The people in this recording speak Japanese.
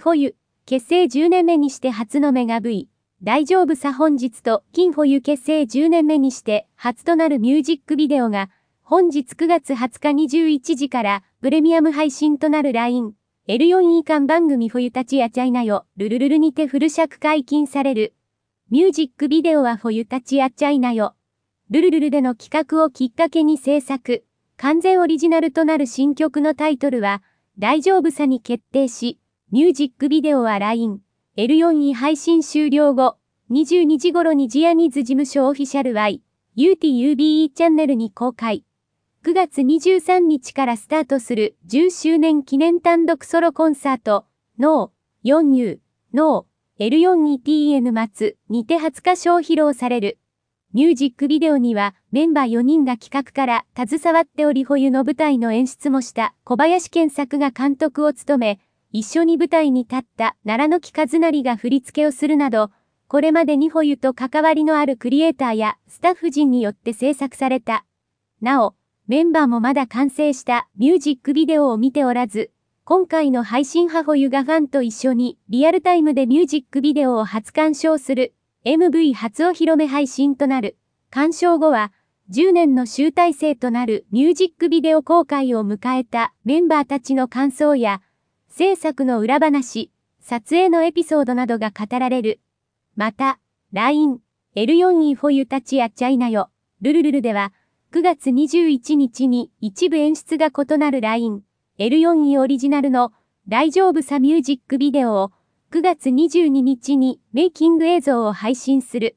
保有、結成10年目にして初のメガ V、大丈夫さ本日と金保有結成10年目にして初となるミュージックビデオが、本日9月20日21時からプレミアム配信となる LINE、L4 e 間番組有たちやチャイナよ、ルルルルにてフル尺解禁される。ミュージックビデオは有たちやチャイナよ。ルルルルでの企画をきっかけに制作。完全オリジナルとなる新曲のタイトルは、大丈夫さに決定し、ミュージックビデオは LINE、L4 e 配信終了後、22時頃にジアニーズ事務所オフィシャル Y、UTUBE チャンネルに公開。9月23日からスタートする10周年記念単独ソロコンサート、NO、4U、NO、L42TN 末にて20日賞披露される。ミュージックビデオにはメンバー4人が企画から携わっており保有の舞台の演出もした小林健作が監督を務め、一緒に舞台に立った奈良の木和成が振り付けをするなど、これまでにホユと関わりのあるクリエイターやスタッフ陣によって制作された。なお、メンバーもまだ完成したミュージックビデオを見ておらず、今回の配信ホユがファンと一緒にリアルタイムでミュージックビデオを初鑑賞する MV 初お披露目配信となる。鑑賞後は10年の集大成となるミュージックビデオ公開を迎えたメンバーたちの感想や制作の裏話、撮影のエピソードなどが語られる。また、LINE、L4E フォユたちやチャイナよ、ルルルルでは、9月21日に一部演出が異なる LINE、L4E オリジナルの大丈夫さミュージックビデオを9月22日にメイキング映像を配信する。